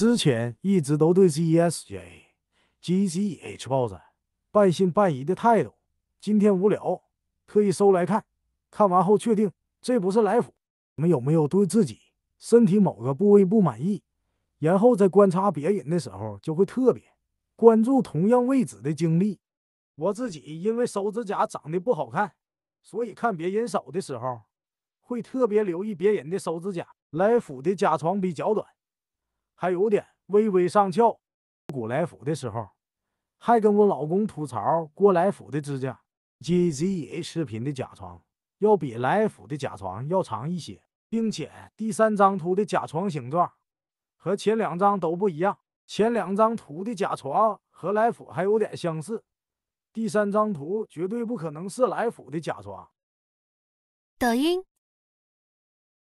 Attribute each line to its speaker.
Speaker 1: 之前一直都对 G S J G Z H 抱着半信半疑的态度，今天无聊特意搜来看，看完后确定这不是来福。你们有没有对自己身体某个部位不满意？然后在观察别人的时候就会特别关注同样位置的经历。我自己因为手指甲长得不好看，所以看别人手的时候会特别留意别人的手指甲。来福的甲床比较短。还有点微微上翘。古来福的时候，还跟我老公吐槽过来福的指甲。G Z E A 视频的甲床要比来福的甲床要长一些，并且第三张图的甲床形状和前两张都不一样。前两张图的甲床和来福还有点相似，第三张图绝对不可能是来福的甲床。
Speaker 2: 抖音。